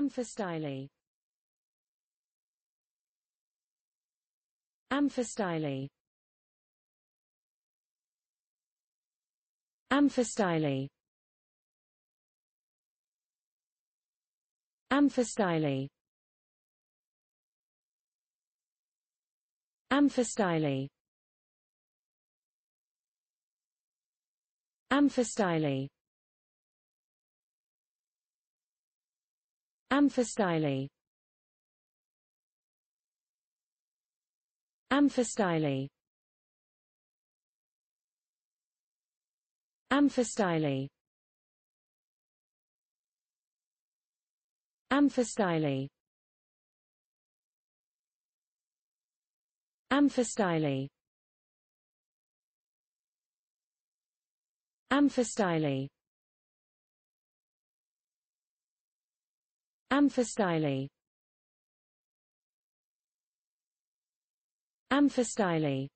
Amphistyle Amphistyle Amphistyle Amphistyle Amphistyle Amphistyle Amphistyle Amphistyle Amphistyle Amphistyle Amphistyle Amphistyle Amphistyle Amphistyle